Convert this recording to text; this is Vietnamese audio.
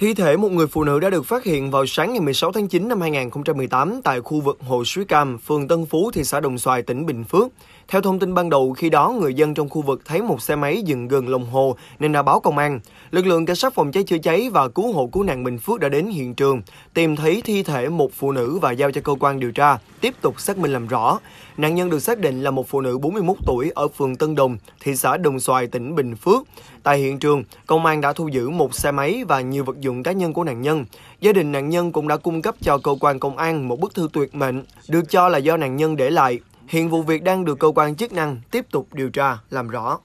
Thi thể một người phụ nữ đã được phát hiện vào sáng ngày 16 tháng 9 năm 2018 tại khu vực Hồ Suối Cam, phường Tân Phú, thị xã Đồng Xoài, tỉnh Bình Phước. Theo thông tin ban đầu, khi đó người dân trong khu vực thấy một xe máy dừng gần lồng hồ nên đã báo công an. Lực lượng cảnh sát phòng cháy chữa cháy và cứu hộ cứu nạn Bình Phước đã đến hiện trường, tìm thấy thi thể một phụ nữ và giao cho cơ quan điều tra, tiếp tục xác minh làm rõ. Nạn nhân được xác định là một phụ nữ 41 tuổi ở phường Tân Đồng, thị xã Đồng Xoài, tỉnh Bình Phước. Tại hiện trường, công an đã thu giữ một xe máy và nhiều vật dụng cá nhân của nạn nhân. Gia đình nạn nhân cũng đã cung cấp cho cơ quan công an một bức thư tuyệt mệnh, được cho là do nạn nhân để lại. Hiện vụ việc đang được cơ quan chức năng tiếp tục điều tra, làm rõ.